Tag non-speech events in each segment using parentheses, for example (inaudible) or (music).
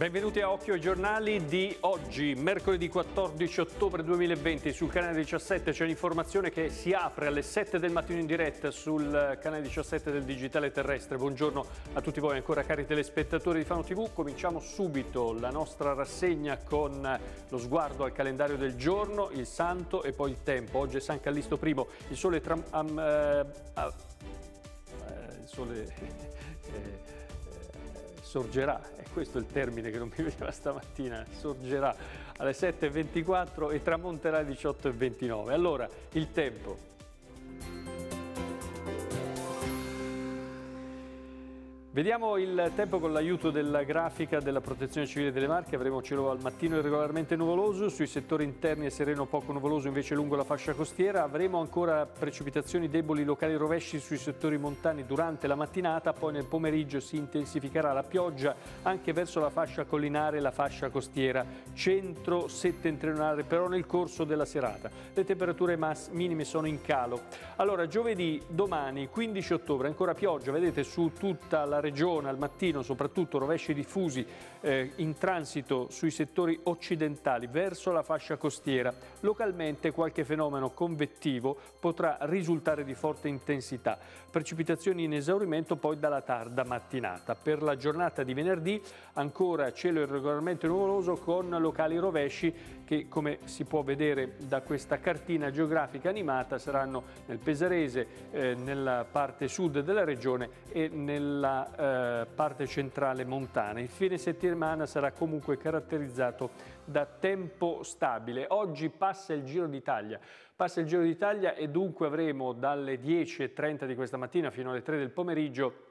Benvenuti a Occhio ai giornali di oggi, mercoledì 14 ottobre 2020. Sul canale 17 c'è un'informazione che si apre alle 7 del mattino in diretta sul canale 17 del Digitale Terrestre. Buongiorno a tutti voi, ancora cari telespettatori di Fano TV. Cominciamo subito la nostra rassegna con lo sguardo al calendario del giorno, il santo e poi il tempo. Oggi è San Callisto I, il sole... Tram, um, uh, eh, uh, ah, eh, il sole... (laughs) Eh, sorgerà, e questo è il termine che non mi vedeva stamattina, sorgerà alle 7.24 e tramonterà alle 18.29. Allora, il tempo Vediamo il tempo con l'aiuto della grafica della protezione civile delle Marche, avremo cielo al mattino irregolarmente nuvoloso, sui settori interni è sereno poco nuvoloso invece lungo la fascia costiera, avremo ancora precipitazioni deboli locali rovesci sui settori montani durante la mattinata, poi nel pomeriggio si intensificherà la pioggia anche verso la fascia collinare e la fascia costiera centro-settentrionale però nel corso della serata. Le temperature minime sono in calo. Allora giovedì, domani 15 ottobre, ancora pioggia, vedete su tutta la regione regione, al mattino soprattutto rovesci diffusi eh, in transito sui settori occidentali verso la fascia costiera. Localmente qualche fenomeno convettivo potrà risultare di forte intensità. Precipitazioni in esaurimento poi dalla tarda mattinata. Per la giornata di venerdì ancora cielo irregolarmente nuvoloso con locali rovesci che come si può vedere da questa cartina geografica animata saranno nel Pesarese, eh, nella parte sud della regione e nella eh, parte centrale montana. Il fine settimana sarà comunque caratterizzato da tempo stabile. Oggi passa il Giro d'Italia. Passa il Giro d'Italia e dunque avremo dalle 10.30 di questa mattina fino alle 3 del pomeriggio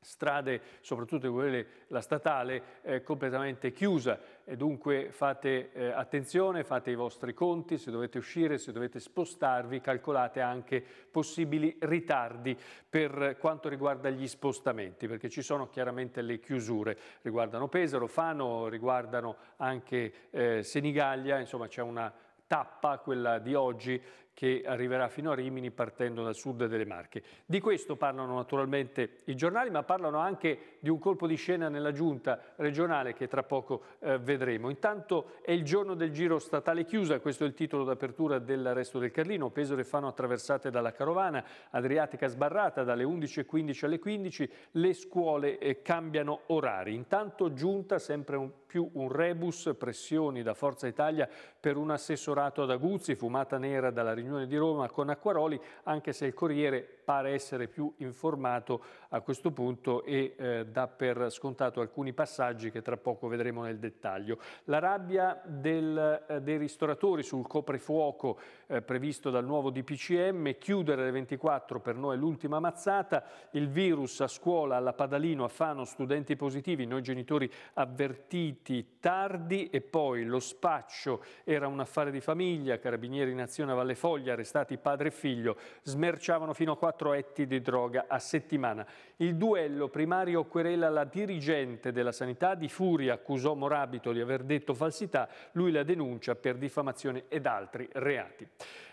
strade, soprattutto quelle, la statale, eh, completamente chiusa. E dunque fate eh, attenzione, fate i vostri conti, se dovete uscire, se dovete spostarvi, calcolate anche possibili ritardi per quanto riguarda gli spostamenti, perché ci sono chiaramente le chiusure, riguardano Pesaro, Fano, riguardano anche eh, Senigallia, insomma c'è una tappa, quella di oggi, che arriverà fino a Rimini partendo dal sud delle Marche. Di questo parlano naturalmente i giornali, ma parlano anche di un colpo di scena nella giunta regionale che tra poco eh, vedremo. Intanto è il giorno del giro statale chiusa, questo è il titolo d'apertura dell'arresto del Carlino, Pesore e Fano attraversate dalla carovana, Adriatica sbarrata dalle 11.15 alle 15, le scuole eh, cambiano orari. Intanto giunta sempre un più un rebus pressioni da Forza Italia per un assessorato ad Aguzzi, fumata nera dalla riunione di Roma con Acquaroli, anche se il Corriere pare essere più informato a questo punto e eh, dà per scontato alcuni passaggi che tra poco vedremo nel dettaglio. La rabbia del, eh, dei ristoratori sul coprifuoco eh, previsto dal nuovo DPCM, chiudere le 24 per noi è l'ultima mazzata, il virus a scuola, alla Padalino, a Fano, studenti positivi, noi genitori avvertiti tardi e poi lo spaccio era un affare di famiglia, carabinieri in azione a Valle Foglia, arrestati padre e figlio, smerciavano fino a 4 4 etti di droga a settimana. Il duello primario querela la dirigente della sanità di Furia, accusò Morabito di aver detto falsità, lui la denuncia per diffamazione ed altri reati.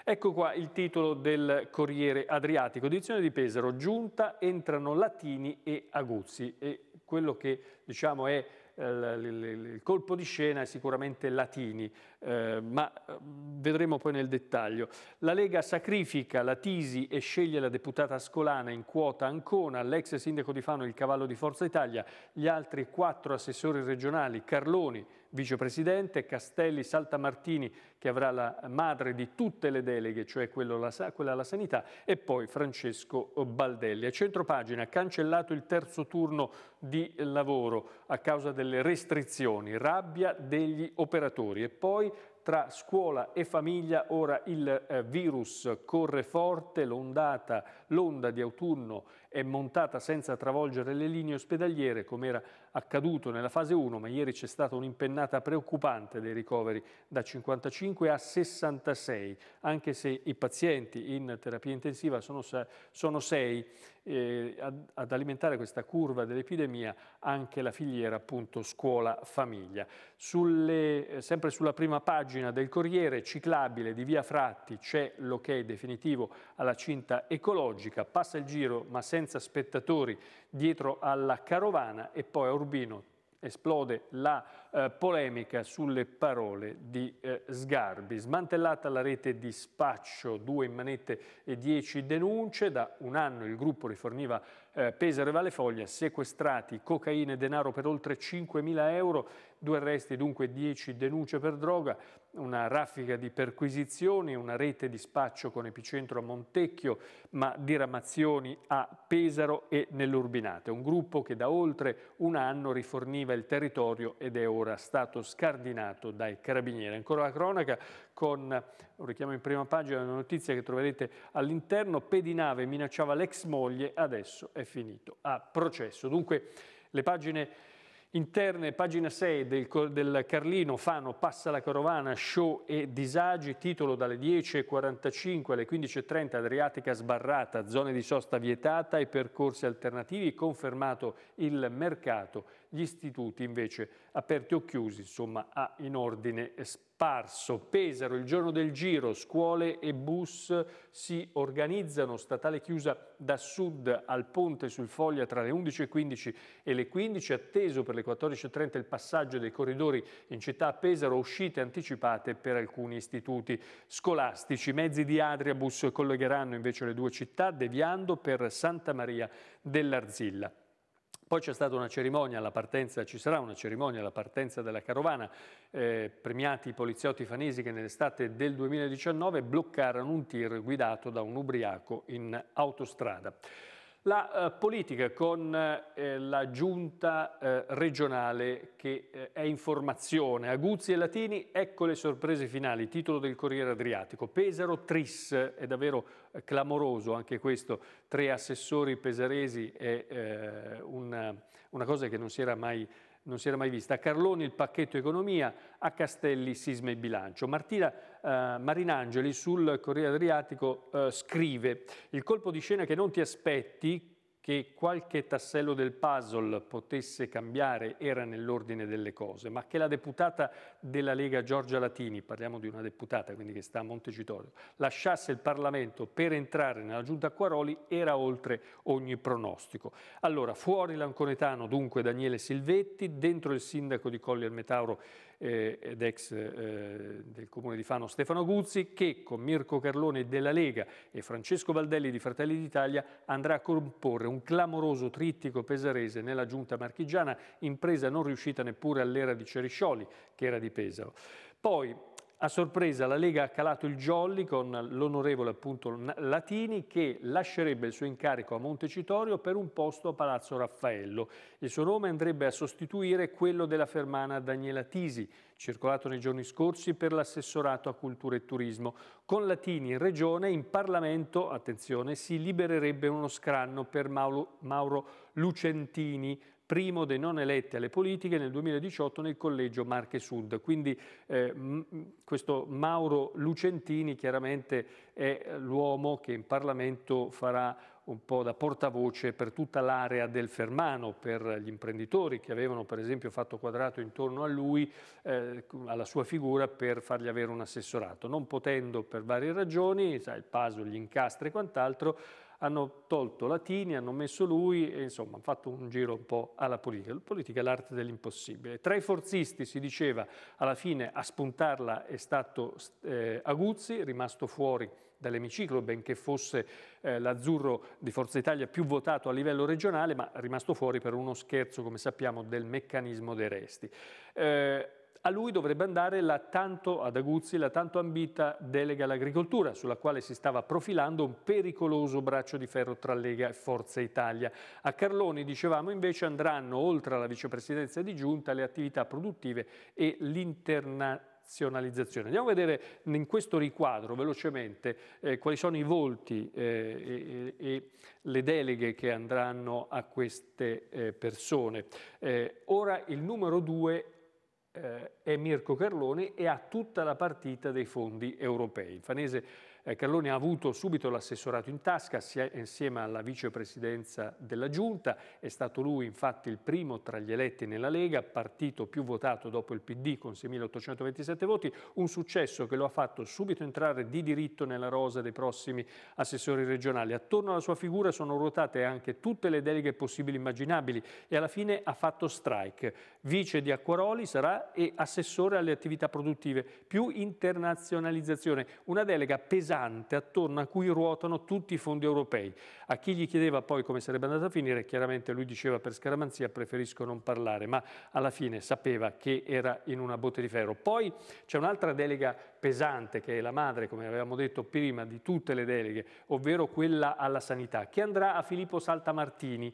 Ecco qua il titolo del Corriere Adriatico, edizione di Pesaro, giunta, entrano Latini e Aguzzi e quello che diciamo è eh, il colpo di scena è sicuramente Latini, eh, ma mm, vedremo poi nel dettaglio. La Lega sacrifica la Tisi e sceglie la deputata Ascolana in quota Ancona, l'ex sindaco di Fano il cavallo di Forza Italia, gli altri quattro assessori regionali, Carloni, vicepresidente, Castelli, Saltamartini, che avrà la madre di tutte le deleghe, cioè quella alla sanità, e poi Francesco Baldelli. A centropagina, cancellato il terzo turno di lavoro a causa delle restrizioni, rabbia degli operatori e poi tra scuola e famiglia, ora il eh, virus corre forte, l'ondata, l'onda di autunno è montata senza travolgere le linee ospedaliere, come era accaduto nella fase 1, ma ieri c'è stata un'impennata preoccupante dei ricoveri da 55 a 66, anche se i pazienti in terapia intensiva sono, sono 6. Eh, ad, ad, alimentare questa curva dell'epidemia anche la filiera appunto scuola-famiglia. Eh, sempre sulla prima pagina del Corriere, ciclabile di Via Fratti, c'è l'ok definitivo alla cinta ecologica, passa il giro ma senza spettatori dietro alla carovana e poi a Urbano Urbino esplode la eh, polemica sulle parole di eh, Sgarbi. Smantellata la rete di spaccio, due in manette e dieci denunce, da un anno il gruppo riforniva eh, Pesaro e Valefoglia, sequestrati cocaina e denaro per oltre 5.000 euro, due arresti dunque dieci denunce per droga, una raffica di perquisizioni, una rete di spaccio con epicentro a Montecchio, ma diramazioni a Pesaro e nell'Urbinate, un gruppo che da oltre un anno riforniva il territorio ed è ora ora stato scardinato dai carabinieri. Ancora la cronaca con, un richiamo in prima pagina, una notizia che troverete all'interno, Pedinave minacciava l'ex moglie, adesso è finito a processo. Dunque le pagine interne, pagina 6 del, del, Carlino, Fano, passa la carovana, show e disagi, titolo dalle 10.45 alle 15.30, Adriatica sbarrata, zone di sosta vietata e percorsi alternativi, confermato il mercato gli istituti invece aperti o chiusi, insomma, a in ordine sparso. Pesaro, il giorno del giro, scuole e bus si organizzano, statale chiusa da sud al ponte sul Foglia tra le 11.15 e le 15, atteso per le 14.30 il passaggio dei corridori in città a Pesaro, uscite anticipate per alcuni istituti scolastici. Mezzi di Adriabus collegheranno invece le due città, deviando per Santa Maria dell'Arzilla. Poi c'è stata una cerimonia alla partenza, ci sarà una cerimonia alla partenza della carovana, eh, premiati i poliziotti fanesi che nell'estate del 2019 bloccarono un tir guidato da un ubriaco in autostrada. La eh, politica con eh, eh, la giunta eh, regionale che eh, è in formazione. Aguzzi e Latini, ecco le sorprese finali, titolo del Corriere Adriatico. Pesaro Tris, è davvero eh, clamoroso anche questo, tre assessori pesaresi è una, una cosa che non si era mai non si era mai vista, a Carloni il pacchetto economia, a Castelli sisma e bilancio. Martina eh, Marinangeli sul Corriere Adriatico eh, scrive il colpo di scena che non ti aspetti che qualche tassello del puzzle potesse cambiare era nell'ordine delle cose, ma che la deputata della Lega Giorgia Latini, parliamo di una deputata quindi che sta a Montecitorio, lasciasse il Parlamento per entrare nella giunta Quaroli era oltre ogni pronostico. Allora, fuori l'anconetano dunque Daniele Silvetti, dentro il sindaco di Colli al Metauro eh, ed ex eh, del comune di Fano Stefano Guzzi, che con Mirko Carlone della Lega e Francesco Valdelli di Fratelli d'Italia andrà a comporre un clamoroso trittico pesarese nella giunta marchigiana, impresa non riuscita neppure all'era di Ceriscioli, che era di Pesaro. Poi a sorpresa la Lega ha calato il jolly con l'onorevole appunto Latini che lascerebbe il suo incarico a Montecitorio per un posto a Palazzo Raffaello. Il suo nome andrebbe a sostituire quello della fermana Daniela Tisi, circolato nei giorni scorsi per l'assessorato a cultura e turismo. Con Latini in regione, in Parlamento, attenzione, si libererebbe uno scranno per Mauro Lucentini, primo dei non eletti alle politiche nel 2018 nel collegio Marche Sud. Quindi eh, questo Mauro Lucentini chiaramente è l'uomo che in Parlamento farà un po' da portavoce per tutta l'area del Fermano, per gli imprenditori che avevano per esempio fatto quadrato intorno a lui, eh, alla sua figura, per fargli avere un assessorato. Non potendo per varie ragioni, sai, il PASO, gli incastri e quant'altro, hanno tolto Latini, hanno messo lui e insomma hanno fatto un giro un po' alla politica. La politica è l'arte dell'impossibile. Tra i forzisti si diceva alla fine a spuntarla è stato eh, Aguzzi, rimasto fuori dall'emiciclo, benché fosse eh, l'azzurro di Forza Italia più votato a livello regionale, ma rimasto fuori per uno scherzo, come sappiamo, del meccanismo dei resti. Eh, a lui dovrebbe andare la tanto, ad Aguzzi, la tanto ambita delega all'agricoltura, sulla quale si stava profilando un pericoloso braccio di ferro tra Lega e Forza Italia. A Carloni, dicevamo, invece andranno, oltre alla vicepresidenza di Giunta, le attività produttive e l'internazionalizzazione. Andiamo a vedere in questo riquadro velocemente eh, quali sono i volti eh, e, e, le deleghe che andranno a queste eh, persone. Eh, ora il numero due eh, è Mirko Carlone e ha tutta la partita dei fondi europei. Il Fanese eh, Carloni ha avuto subito l'assessorato in tasca insieme alla vicepresidenza della Giunta, è stato lui infatti il primo tra gli eletti nella Lega, partito più votato dopo il PD con 6.827 voti, un successo che lo ha fatto subito entrare di diritto nella rosa dei prossimi assessori regionali. Attorno alla sua figura sono ruotate anche tutte le deleghe possibili e immaginabili e alla fine ha fatto strike. Vice di Acquaroli sarà e assessore alle attività produttive, più internazionalizzazione, una delega pesante pesante attorno a cui ruotano tutti i fondi europei. A chi gli chiedeva poi come sarebbe andata a finire, chiaramente lui diceva per scaramanzia preferisco non parlare, ma alla fine sapeva che era in una botte di ferro. Poi c'è un'altra delega pesante che è la madre, come avevamo detto prima, di tutte le deleghe, ovvero quella alla sanità, che andrà a Filippo Saltamartini,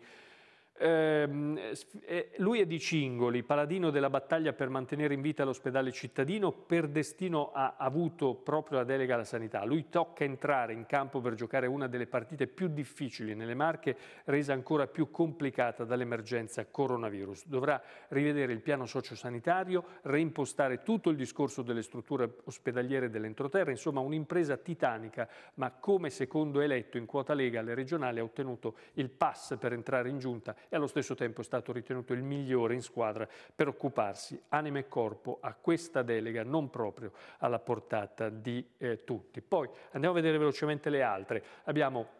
Ehm, eh, lui è di Cingoli, paladino della battaglia per mantenere in vita l'ospedale cittadino, per destino ha avuto proprio la delega alla sanità. Lui tocca entrare in campo per giocare una delle partite più difficili nelle Marche, resa ancora più complicata dall'emergenza coronavirus. Dovrà rivedere il piano sociosanitario, reimpostare tutto il discorso delle strutture ospedaliere dell'entroterra, insomma un'impresa titanica, ma come secondo eletto in quota Lega alle regionali ha ottenuto il pass per entrare in giunta e allo stesso tempo è stato ritenuto il migliore in squadra per occuparsi anima e corpo a questa delega non proprio alla portata di eh, tutti. Poi andiamo a vedere velocemente le altre. Abbiamo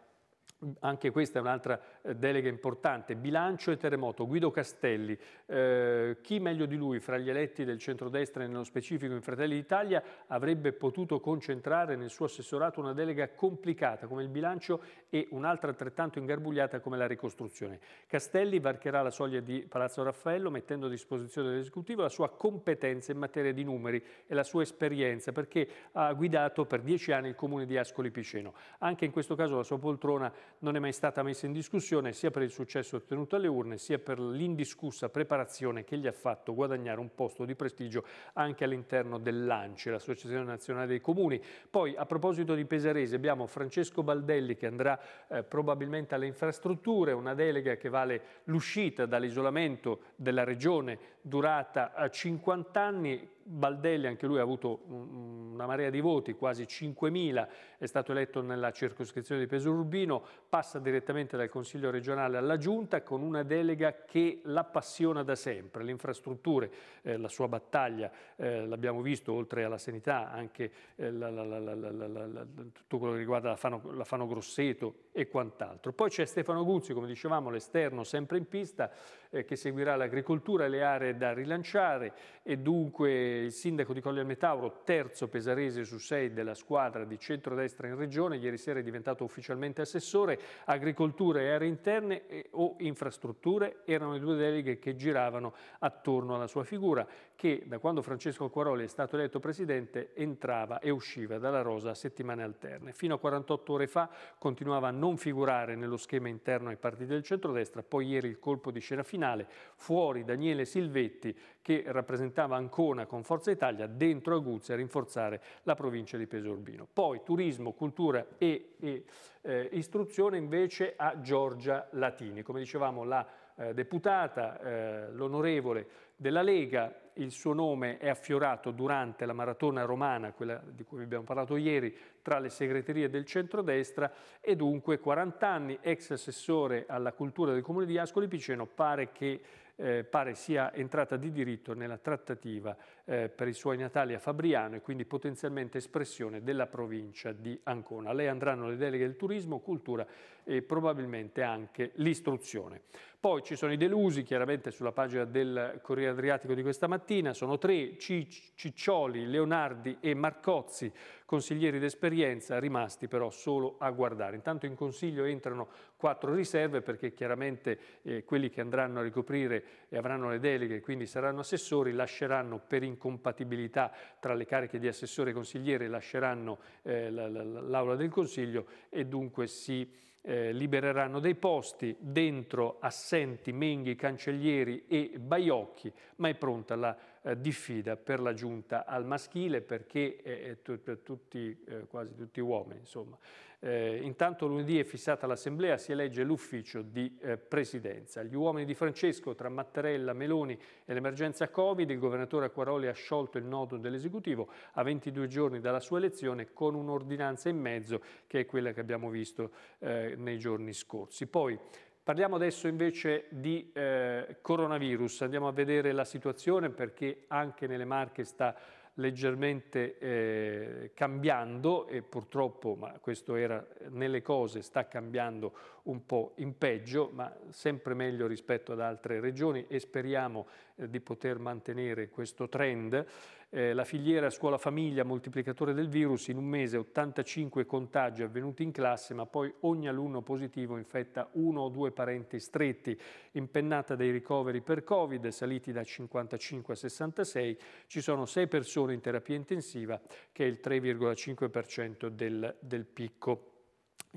anche questa è un'altra eh, delega importante, bilancio e terremoto, Guido Castelli, eh, chi meglio di lui fra gli eletti del centrodestra e nello specifico in Fratelli d'Italia avrebbe potuto concentrare nel suo assessorato una delega complicata come il bilancio e un'altra altrettanto ingarbugliata come la ricostruzione. Castelli varcherà la soglia di Palazzo Raffaello mettendo a disposizione dell'esecutivo la sua competenza in materia di numeri e la sua esperienza perché ha guidato per dieci anni il comune di Ascoli Piceno. Anche in questo caso la sua poltrona non è mai stata messa in discussione sia per il successo ottenuto alle urne sia per l'indiscussa preparazione che gli ha fatto guadagnare un posto di prestigio anche all'interno dell'ANCI, l'Associazione Nazionale dei Comuni. Poi a proposito di Pesarese abbiamo Francesco Baldelli che andrà eh, probabilmente alle infrastrutture, una delega che vale l'uscita dall'isolamento della regione durata 50 eh, anni. Baldelli, anche lui ha avuto una marea di voti, quasi 5.000, è stato eletto nella circoscrizione di Pesururbino, passa direttamente dal Consiglio regionale alla Giunta con una delega che l'appassiona da sempre, le infrastrutture, eh, la sua battaglia, eh, l'abbiamo visto oltre alla sanità, anche eh, la, la, la, tutto quello che riguarda la Fano, Fano Grosseto, e quant'altro. Poi c'è Stefano Guzzi, come dicevamo, l'esterno sempre in pista, eh, che seguirà l'agricoltura e le aree da rilanciare e dunque il sindaco di Colli al Metauro, terzo pesarese su sei della squadra di centrodestra in regione, ieri sera è diventato ufficialmente assessore, agricoltura e aree interne e, eh, o infrastrutture erano le due deleghe che giravano attorno alla sua figura che da quando Francesco Quaroli è stato eletto presidente entrava e usciva dalla rosa a settimane alterne. Fino a 48 ore fa continuava a non figurare nello schema interno ai partiti del centrodestra, poi ieri il colpo di scena finale, fuori Daniele Silvetti che rappresentava Ancona con Forza Italia, dentro Aguzzi a rinforzare la provincia di Pesorbino. Poi turismo, cultura e, e eh, istruzione invece a Giorgia Latini. Come dicevamo la eh, deputata, eh, l'onorevole della Lega, il suo nome è affiorato durante la maratona romana, quella di cui abbiamo parlato ieri, tra le segreterie del centrodestra e dunque 40 anni, ex assessore alla cultura del comune di Ascoli Piceno, pare che eh, pare sia entrata di diritto nella trattativa eh, per i suoi natali a Fabriano e quindi potenzialmente espressione della provincia di Ancona. A lei andranno le deleghe del turismo, cultura e probabilmente anche l'istruzione. Poi ci sono i delusi, chiaramente sulla pagina del Corriere Adriatico di questa mattina, mattina sono tre Ciccioli, Leonardi e Marcozzi, consiglieri d'esperienza, rimasti però solo a guardare. Intanto in consiglio entrano quattro riserve perché chiaramente eh, quelli che andranno a ricoprire e avranno le deleghe, quindi saranno assessori, lasceranno per incompatibilità tra le cariche di assessore e consigliere, lasceranno eh, l'aula del consiglio e dunque si eh, libereranno dei posti, dentro assenti Menghi, Cancellieri e Baiocchi, ma è pronta la eh, diffida per la giunta al maschile perché è per tutti, eh, quasi tutti uomini. Insomma. Eh, intanto lunedì è fissata l'assemblea, si elegge l'ufficio di presidenza. Gli uomini di Francesco tra Mattarella, Meloni e l'emergenza Covid, il governatore Acquaroli ha sciolto il nodo dell'esecutivo a 22 giorni dalla sua elezione con un'ordinanza in mezzo che è quella che abbiamo visto nei giorni scorsi. Poi Parliamo adesso invece di eh, coronavirus, andiamo a vedere la situazione perché anche nelle Marche sta leggermente eh, cambiando e purtroppo, ma questo era nelle cose, sta cambiando un po' in peggio, ma sempre meglio rispetto ad altre regioni e speriamo eh, di poter mantenere questo trend. Eh, la filiera scuola-famiglia moltiplicatore del virus, in un mese 85 contagi avvenuti in classe, ma poi ogni alunno positivo infetta uno o due parenti stretti. Impennata dei ricoveri per Covid, saliti da 55 a 66, ci sono 6 persone in terapia intensiva, che è il 3,5% del, del picco.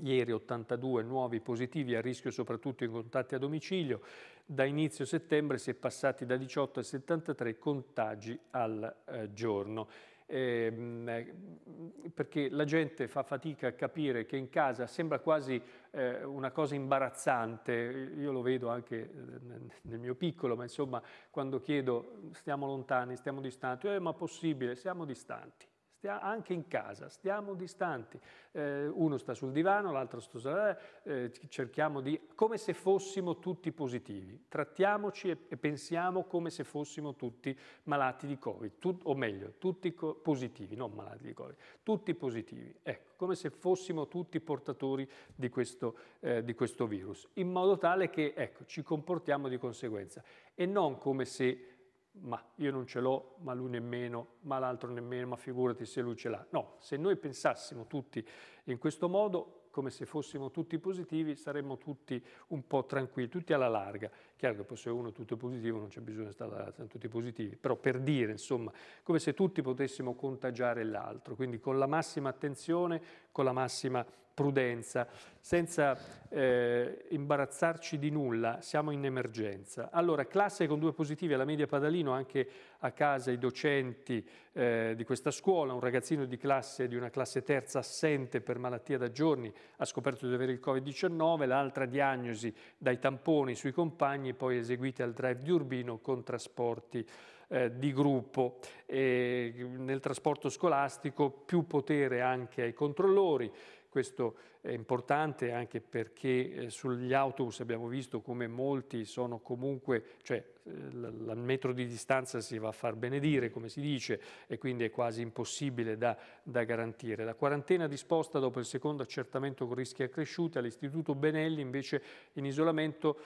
Ieri 82 nuovi positivi a rischio soprattutto in contatti a domicilio. Da inizio settembre si è passati da 18 a 73 contagi al eh, giorno. Ehm, eh, perché la gente fa fatica a capire che in casa sembra quasi eh, una cosa imbarazzante, io lo vedo anche eh, nel mio piccolo, ma insomma quando chiedo stiamo lontani, stiamo distanti, eh, ma possibile, siamo distanti stia, anche in casa, stiamo distanti, eh, uno sta sul divano, l'altro sta eh, eh, cerchiamo di, come se fossimo tutti positivi, trattiamoci e, e pensiamo come se fossimo tutti malati di Covid, tut, o meglio, tutti co- positivi, non malati di Covid, tutti positivi, ecco, come se fossimo tutti portatori di questo, eh, di questo virus, in modo tale che, ecco, ci comportiamo di conseguenza e non come se ma io non ce l'ho, ma lui nemmeno, ma l'altro nemmeno, ma figurati se lui ce l'ha. No, se noi pensassimo tutti in questo modo, come se fossimo tutti positivi, saremmo tutti un po' tranquilli, tutti alla larga. Chiaro che poi se uno è tutto positivo non c'è bisogno di stare tutti positivi, però per dire, insomma, come se tutti potessimo contagiare l'altro, quindi con la massima attenzione, con la massima prudenza, senza eh, imbarazzarci di nulla, siamo in emergenza. Allora, classe con due positivi alla media Padalino, anche a casa i docenti eh, di questa scuola, un ragazzino di classe, di una classe terza assente per malattia da giorni, ha scoperto di avere il Covid-19, l'altra diagnosi dai tamponi sui compagni, poi eseguite al drive di Urbino con trasporti eh, di gruppo. E nel trasporto scolastico più potere anche ai controllori, questo è importante anche perché eh, sugli autobus abbiamo visto come molti sono comunque, cioè il eh, metro di distanza si va a far benedire, come si dice, e quindi è quasi impossibile da, da garantire. La quarantena disposta dopo il secondo accertamento con rischi accresciuti all'Istituto Benelli invece in isolamento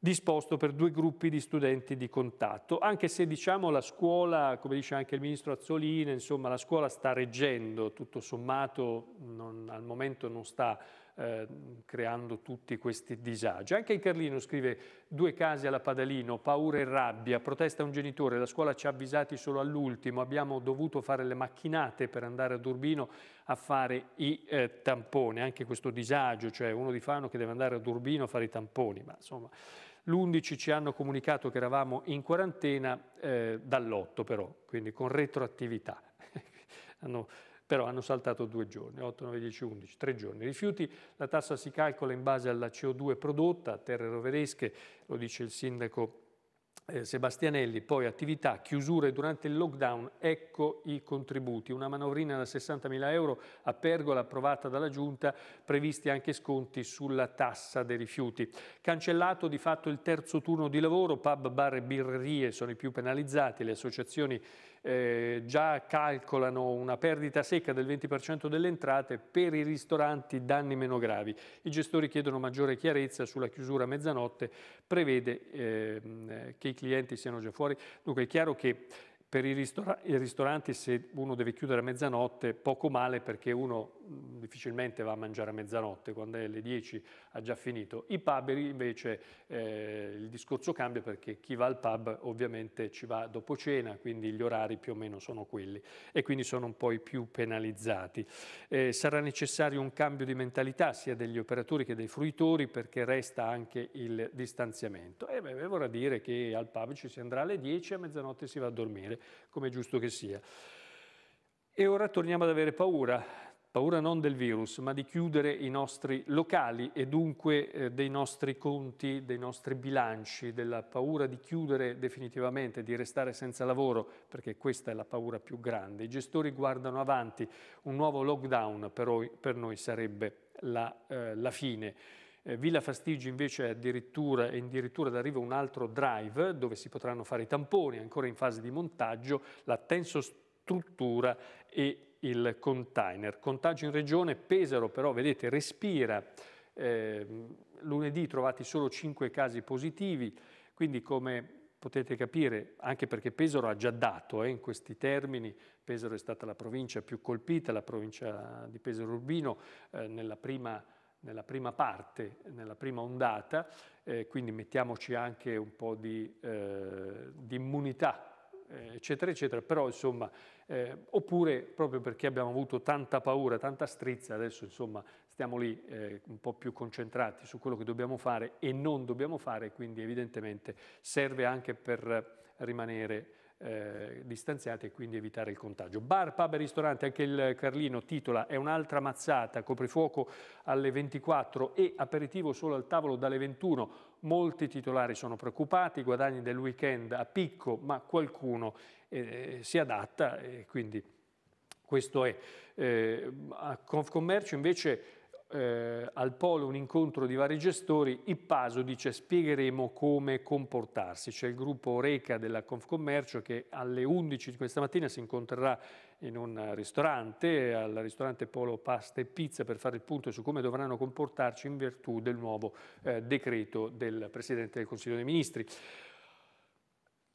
disposto per due gruppi di studenti di contatto, anche se diciamo la scuola, come dice anche il ministro Azzolina, insomma la scuola sta reggendo, tutto sommato non, al momento non sta Ehm, creando tutti questi disagi. Anche il Carlino scrive due casi alla Padalino, paura e rabbia, protesta un genitore, la scuola ci ha avvisati solo all'ultimo, abbiamo dovuto fare le macchinate per andare a Durbino a fare i eh, tamponi, anche questo disagio, cioè uno di Fano che deve andare a Durbino a fare i tamponi, ma insomma l'11 ci hanno comunicato che eravamo in quarantena eh, dall'8 però, quindi con retroattività. (laughs) hanno però hanno saltato due giorni, 8, 9, 10, 11, tre giorni. rifiuti, la tassa si calcola in base alla CO2 prodotta, a terre roveresche, lo dice il sindaco eh, Sebastianelli, poi attività, chiusure durante il lockdown, ecco i contributi, una manovrina da 60.000 euro a pergola approvata dalla Giunta, previsti anche sconti sulla tassa dei rifiuti. Cancellato di fatto il terzo turno di lavoro, pub, bar e birrerie sono i più penalizzati, le associazioni eh, già calcolano una perdita secca del 20% delle entrate, per i ristoranti danni meno gravi. I gestori chiedono maggiore chiarezza sulla chiusura a mezzanotte, prevede eh, che i clienti siano già fuori. Dunque è chiaro che per i, ristora i, ristoranti se uno deve chiudere a mezzanotte poco male perché uno difficilmente va a mangiare a mezzanotte, quando è alle 10 ha già finito. I pub invece eh, il discorso cambia perché chi va al pub ovviamente ci va dopo cena, quindi gli orari più o meno sono quelli e quindi sono un po' i più penalizzati. Eh, sarà necessario un cambio di mentalità sia degli operatori che dei fruitori perché resta anche il distanziamento. E beh, vorrà dire che al pub ci si andrà alle 10 e a mezzanotte si va a dormire, come è giusto che sia. E ora torniamo ad avere paura paura non del virus, ma di chiudere i nostri locali e dunque eh, dei nostri conti, dei nostri bilanci, della paura di chiudere definitivamente, di restare senza lavoro, perché questa è la paura più grande. I gestori guardano avanti, un nuovo lockdown però, per, noi sarebbe la, eh, la fine. Eh, Villa Fastigi invece è addirittura, è addirittura d'arrivo un altro drive dove si potranno fare i tamponi, ancora in fase di montaggio, la tenso struttura e il container. Contagio in regione, Pesaro però, vedete, respira. Eh, lunedì trovati solo 5 casi positivi, quindi come potete capire, anche perché Pesaro ha già dato eh, in questi termini, Pesaro è stata la provincia più colpita, la provincia di Pesaro Urbino, eh, nella, prima, nella, prima, parte, nella prima ondata, eh, quindi mettiamoci anche un po' di, eh, di immunità, eh, eccetera, eccetera, però insomma eh, oppure proprio perché abbiamo avuto tanta paura, tanta strizza, adesso insomma stiamo lì eh, un po' più concentrati su quello che dobbiamo fare e non dobbiamo fare, quindi evidentemente serve anche per rimanere eh, distanziati e quindi evitare il contagio. Bar, pub e ristorante, anche il Carlino titola è un'altra mazzata, coprifuoco alle 24 e aperitivo solo al tavolo dalle 21. Molti titolari sono preoccupati, i guadagni del weekend a picco, ma qualcuno eh, si adatta e quindi questo è. Eh, a Confcommercio invece eh, al Polo un incontro di vari gestori, Ippaso dice spiegheremo come comportarsi. C'è il gruppo Reca della Confcommercio che alle 11 di questa mattina si incontrerà in un ristorante, al ristorante Polo Pasta e Pizza per fare il punto su come dovranno comportarci in virtù del nuovo eh, decreto del Presidente del Consiglio dei Ministri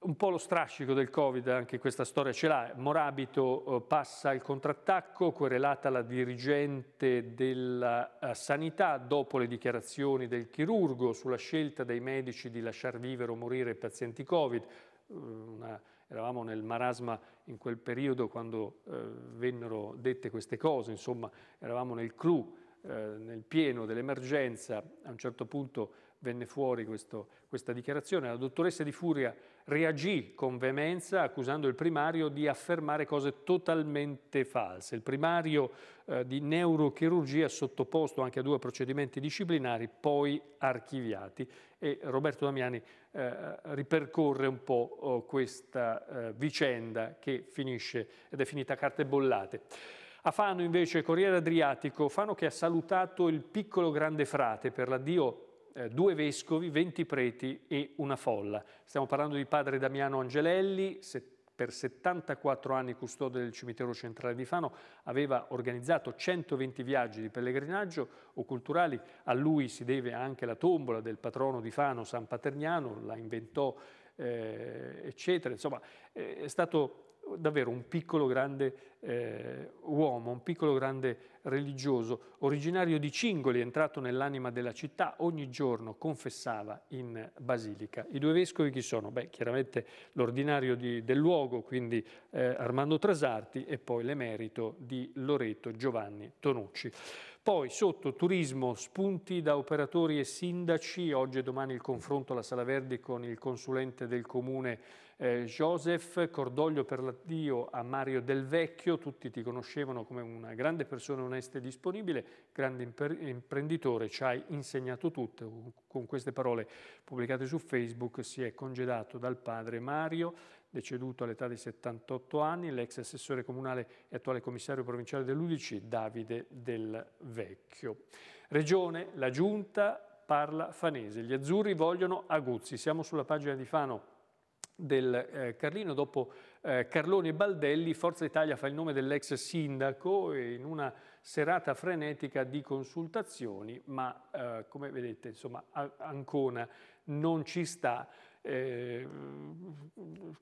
un po' lo strascico del Covid, anche questa storia ce l'ha. Morabito eh, passa al contrattacco, correlata alla dirigente della eh, sanità dopo le dichiarazioni del chirurgo sulla scelta dei medici di lasciar vivere o morire i pazienti Covid. Eh, una, eravamo nel marasma in quel periodo quando eh, vennero dette queste cose, insomma eravamo nel clou, eh, nel pieno dell'emergenza, a un certo punto venne fuori questo, questa dichiarazione. La dottoressa di Furia reagì con veemenza accusando il primario di affermare cose totalmente false. Il primario eh, di neurochirurgia sottoposto anche a due procedimenti disciplinari poi archiviati e Roberto Damiani eh, ripercorre un po' oh, questa eh, vicenda che finisce ed è finita a carte bollate. A Fano invece, Corriere Adriatico, Fano che ha salutato il piccolo grande frate per l'addio eh, due vescovi, 20 preti e una folla. Stiamo parlando di padre Damiano Angelelli, per 74 anni custode del cimitero centrale di Fano, aveva organizzato 120 viaggi di pellegrinaggio o culturali, a lui si deve anche la tombola del patrono di Fano, San Paterniano, la inventò, eh, eccetera. Insomma, eh, è stato davvero un piccolo grande eh, uomo, un piccolo grande religioso, originario di Cingoli, entrato nell'anima della città, ogni giorno confessava in basilica. I due vescovi chi sono? Beh, chiaramente l'ordinario di, del luogo, quindi eh, Armando Trasarti, e poi l'emerito di Loreto Giovanni Tonucci. Poi sotto turismo, spunti da operatori e sindaci, oggi e domani il confronto alla Sala Verdi con il consulente del comune eh, Joseph, cordoglio per l'addio a Mario Del Vecchio, tutti ti conoscevano come una grande persona onesta e disponibile, grande imprenditore, ci hai insegnato tutto. Con queste parole pubblicate su Facebook si è congedato dal padre Mario, deceduto all'età di 78 anni, l'ex assessore comunale e attuale commissario provinciale dell'Udic, Davide Del Vecchio. Regione, la Giunta parla fanese. Gli azzurri vogliono Aguzzi. Siamo sulla pagina di Fano del eh, Carlino. Dopo eh, Carlone e Baldelli, Forza Italia fa il nome dell'ex sindaco in una serata frenetica di consultazioni, ma eh, come vedete, insomma, Ancona non ci sta. Eh,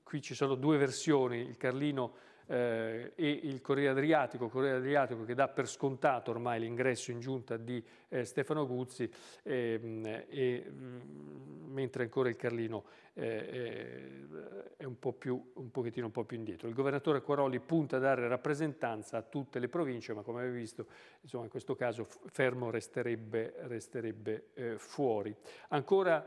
qui ci sono due versioni, il Carlino eh, e il Corriere Adriatico, Corriere Adriatico che dà per scontato ormai l'ingresso in giunta di eh, Stefano Guzzi, ehm, e, mm, mentre ancora il Carlino eh, eh, è un, po più, un pochettino un po' più indietro. Il governatore Quaroli punta a dare rappresentanza a tutte le province, ma come avete visto insomma, in questo caso Fermo resterebbe, resterebbe eh, fuori. Ancora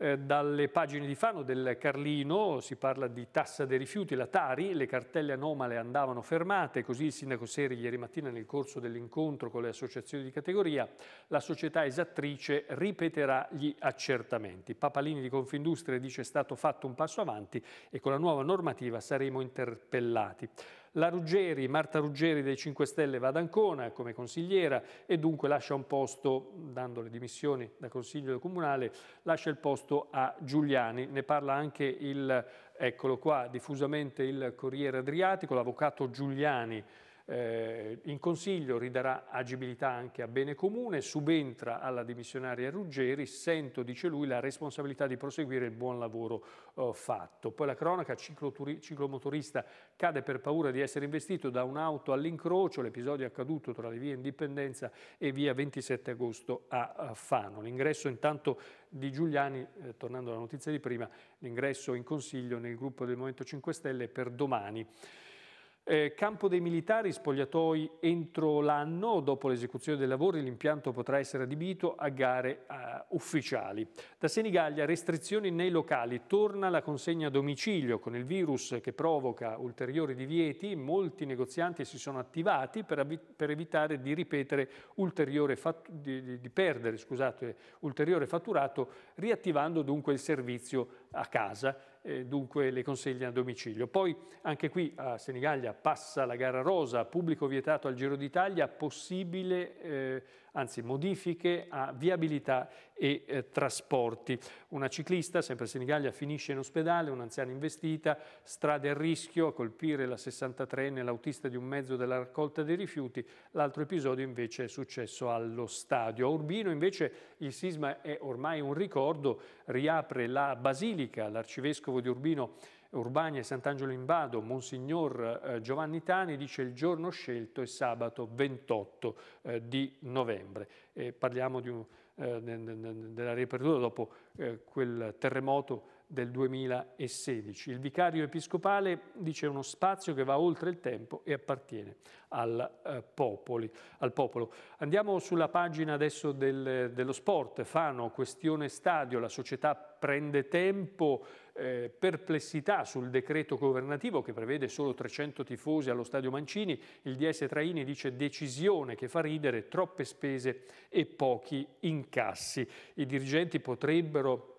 eh, dalle pagine di Fano del Carlino si parla di tassa dei rifiuti, la Tari, le cartelle anomale andavano fermate, così il sindaco Seri ieri mattina nel corso dell'incontro con le associazioni di categoria, la società esattrice ripeterà gli accertamenti. Papalini di Confindustria dice è stato fatto un passo avanti e con la nuova normativa saremo interpellati. La Ruggeri, Marta Ruggeri dei 5 Stelle va ad Ancona come consigliera e dunque lascia un posto, dando le dimissioni da consiglio comunale, lascia il posto a Giuliani. Ne parla anche il, eccolo qua, diffusamente il Corriere Adriatico, l'avvocato Giuliani eh, in Consiglio ridarà agibilità anche a Bene Comune, subentra alla dimissionaria Ruggeri, sento, dice lui, la responsabilità di proseguire il buon lavoro eh, fatto. Poi la cronaca, ciclomotorista cade per paura di essere investito da un'auto all'incrocio, l'episodio è accaduto tra le vie Indipendenza e via 27 agosto a Fano. L'ingresso intanto di Giuliani, eh, tornando alla notizia di prima, l'ingresso in Consiglio nel gruppo del Movimento 5 Stelle per domani. Eh, campo dei militari, spogliatoi entro l'anno, dopo l'esecuzione dei lavori l'impianto potrà essere adibito a gare eh, ufficiali. Da Senigallia restrizioni nei locali, torna la consegna a domicilio con il virus che provoca ulteriori divieti, molti negozianti si sono attivati per, per evitare di ripetere ulteriore di, di, di perdere, scusate, ulteriore fatturato, riattivando dunque il servizio a casa eh, dunque le consegna a domicilio. Poi anche qui a Senigallia passa la gara rosa, pubblico vietato al Giro d'Italia, possibile eh, anzi modifiche a viabilità e eh, trasporti. Una ciclista, sempre a Senigallia, finisce in ospedale, un'anziana investita, strade a rischio a colpire la 63enne, l'autista di un mezzo della raccolta dei rifiuti, l'altro episodio invece è successo allo stadio. A Urbino invece il sisma è ormai un ricordo, riapre la Basilica, l'arcivescovo di Urbino Urbani e Sant'Angelo in Vado, Monsignor eh, Giovanni Tani dice il giorno scelto è sabato 28 eh, di novembre. E parliamo un, eh, della riapertura dopo quel terremoto del 2016. Il vicario episcopale dice uno spazio che va oltre il tempo e appartiene al, eh, popoli, al popolo. Andiamo sulla pagina adesso del, dello sport, Fano, questione stadio, la società prende tempo, eh, perplessità sul decreto governativo che prevede solo 300 tifosi allo stadio Mancini, il DS Traini dice decisione che fa ridere, troppe spese e pochi incassi. I dirigenti potrebbero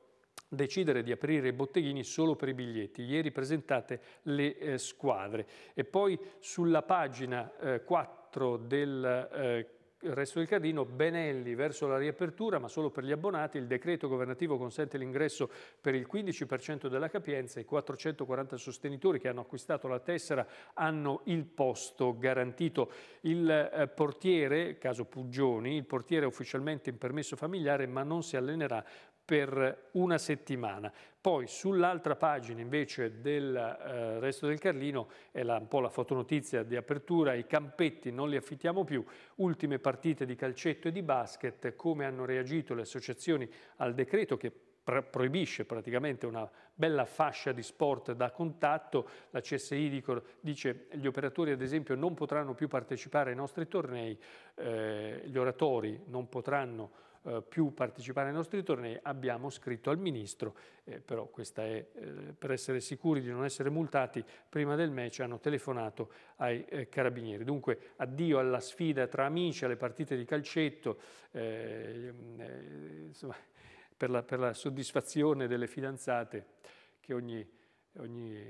decidere di aprire i botteghini solo per i biglietti. Ieri presentate le eh, squadre. E poi sulla pagina eh, 4 del eh, il resto del Carlino, Benelli verso la riapertura, ma solo per gli abbonati. Il decreto governativo consente l'ingresso per il 15% della capienza. I 440 sostenitori che hanno acquistato la tessera hanno il posto garantito. Il eh, portiere, caso Puggioni, il portiere è ufficialmente in permesso familiare, ma non si allenerà per una settimana. Poi sull'altra pagina invece del eh, resto del Carlino è la, un po' la fotonotizia di apertura, i campetti non li affittiamo più, ultime partite di calcetto e di basket, come hanno reagito le associazioni al decreto che proibisce praticamente una bella fascia di sport da contatto, la CSI dico, dice gli operatori ad esempio non potranno più partecipare ai nostri tornei, eh, gli oratori non potranno eh, più partecipare ai nostri tornei, abbiamo scritto al Ministro, eh, però questa è, eh, per essere sicuri di non essere multati, prima del match hanno telefonato ai eh, carabinieri. Dunque addio alla sfida tra amici, alle partite di calcetto, eh, insomma, per, la, per, la, soddisfazione delle fidanzate che ogni, ogni,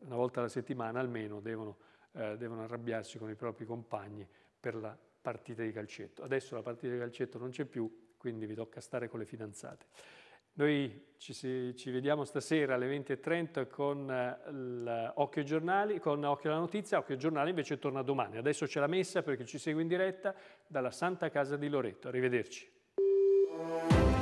una volta alla settimana almeno devono, devono arrabbiarsi con i propri compagni per la partite di calcetto. Adesso la partita di calcetto non c'è più, quindi vi tocca stare con le fidanzate. Noi ci, ci vediamo stasera alle 20.30 con eh, Occhio Giornali, con Occhio alla Notizia, Occhio Giornali invece torna domani. Adesso c'è la messa perché ci segue in diretta dalla Santa Casa di Loreto. Arrivederci.